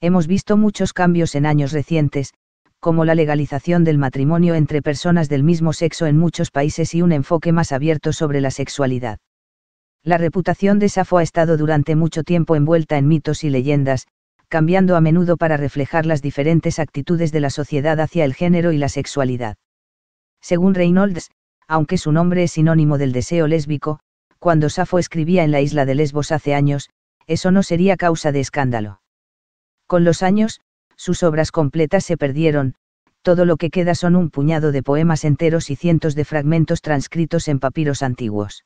Hemos visto muchos cambios en años recientes, como la legalización del matrimonio entre personas del mismo sexo en muchos países y un enfoque más abierto sobre la sexualidad. La reputación de Safo ha estado durante mucho tiempo envuelta en mitos y leyendas, cambiando a menudo para reflejar las diferentes actitudes de la sociedad hacia el género y la sexualidad. Según Reynolds, aunque su nombre es sinónimo del deseo lésbico, cuando Safo escribía en la isla de Lesbos hace años, eso no sería causa de escándalo. Con los años, sus obras completas se perdieron, todo lo que queda son un puñado de poemas enteros y cientos de fragmentos transcritos en papiros antiguos.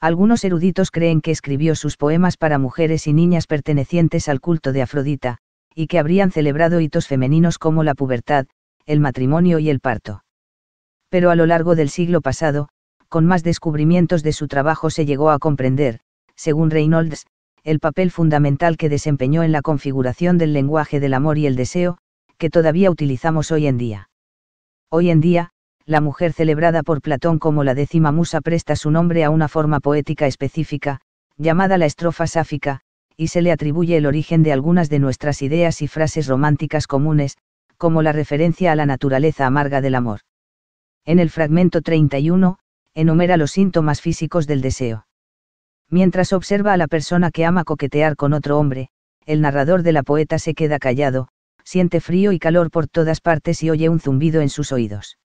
Algunos eruditos creen que escribió sus poemas para mujeres y niñas pertenecientes al culto de Afrodita, y que habrían celebrado hitos femeninos como la pubertad, el matrimonio y el parto. Pero a lo largo del siglo pasado, con más descubrimientos de su trabajo se llegó a comprender, según Reynolds, el papel fundamental que desempeñó en la configuración del lenguaje del amor y el deseo, que todavía utilizamos hoy en día. Hoy en día, la mujer celebrada por Platón como la décima musa presta su nombre a una forma poética específica, llamada la estrofa sáfica, y se le atribuye el origen de algunas de nuestras ideas y frases románticas comunes, como la referencia a la naturaleza amarga del amor. En el fragmento 31, enumera los síntomas físicos del deseo. Mientras observa a la persona que ama coquetear con otro hombre, el narrador de la poeta se queda callado, siente frío y calor por todas partes y oye un zumbido en sus oídos.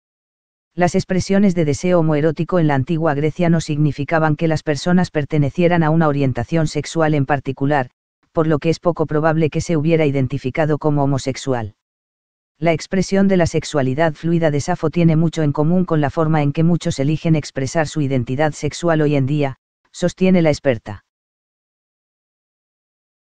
Las expresiones de deseo homoerótico en la antigua Grecia no significaban que las personas pertenecieran a una orientación sexual en particular, por lo que es poco probable que se hubiera identificado como homosexual. La expresión de la sexualidad fluida de Safo tiene mucho en común con la forma en que muchos eligen expresar su identidad sexual hoy en día, sostiene la experta.